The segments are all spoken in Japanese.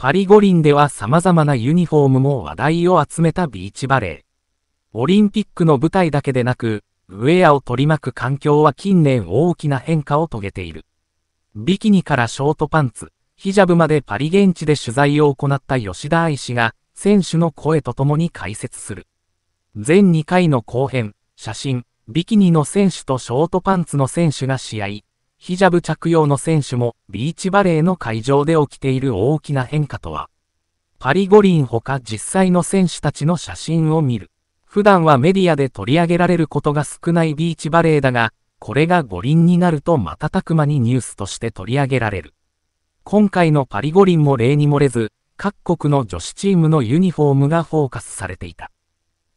パリ五輪では様々なユニフォームも話題を集めたビーチバレー。オリンピックの舞台だけでなく、ウェアを取り巻く環境は近年大きな変化を遂げている。ビキニからショートパンツ、ヒジャブまでパリ現地で取材を行った吉田愛氏が、選手の声とともに解説する。全2回の後編、写真、ビキニの選手とショートパンツの選手が試合、ヒジャブ着用の選手もビーチバレーの会場で起きている大きな変化とは、パリ五輪ほか実際の選手たちの写真を見る。普段はメディアで取り上げられることが少ないビーチバレーだが、これが五輪になると瞬く間にニュースとして取り上げられる。今回のパリ五輪も例に漏れず、各国の女子チームのユニフォームがフォーカスされていた。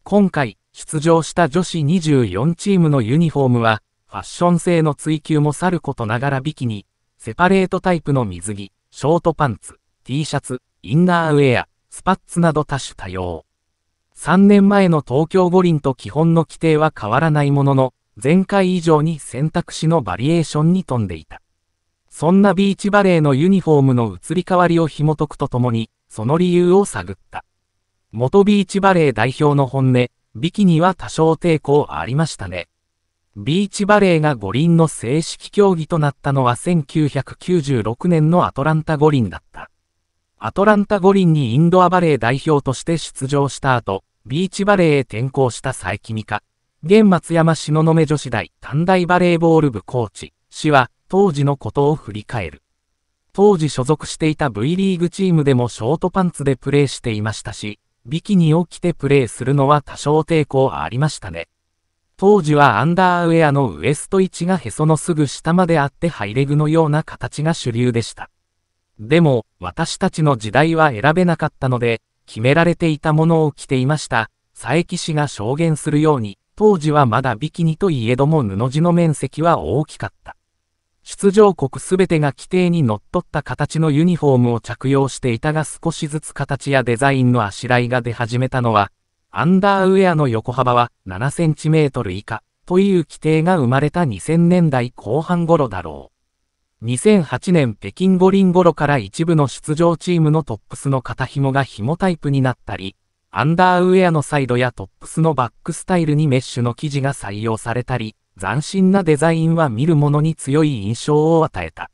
今回、出場した女子24チームのユニフォームは、ファッション性の追求もさることながらビキニ、セパレートタイプの水着、ショートパンツ、T シャツ、インナーウェア、スパッツなど多種多様。3年前の東京五輪と基本の規定は変わらないものの、前回以上に選択肢のバリエーションに富んでいた。そんなビーチバレーのユニフォームの移り変わりを紐解くとともに、その理由を探った。元ビーチバレー代表の本音、ビキニは多少抵抗ありましたね。ビーチバレーが五輪の正式競技となったのは1996年のアトランタ五輪だった。アトランタ五輪にインドアバレー代表として出場した後、ビーチバレーへ転向した佐伯美香。現松山の目女子大短大バレーボール部コーチ、氏は当時のことを振り返る。当時所属していた V リーグチームでもショートパンツでプレーしていましたし、ビキニを着てプレーするのは多少抵抗ありましたね。当時はアンダーウェアのウエスト位置がへそのすぐ下まであってハイレグのような形が主流でした。でも、私たちの時代は選べなかったので、決められていたものを着ていました。佐伯氏が証言するように、当時はまだビキニといえども布地の面積は大きかった。出場国すべてが規定にのっとった形のユニフォームを着用していたが少しずつ形やデザインのあしらいが出始めたのは、アンダーウェアの横幅は7センチメートル以下という規定が生まれた2000年代後半頃だろう。2008年北京五輪頃から一部の出場チームのトップスの肩紐が紐タイプになったり、アンダーウェアのサイドやトップスのバックスタイルにメッシュの生地が採用されたり、斬新なデザインは見る者に強い印象を与えた。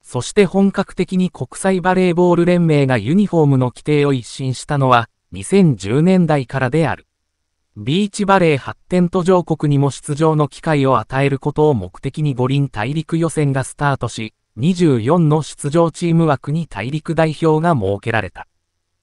そして本格的に国際バレーボール連盟がユニフォームの規定を一新したのは2010年代からである。ビーチバレー発展途上国にも出場の機会を与えることを目的に五輪大陸予選がスタートし、24の出場チーム枠に大陸代表が設けられた。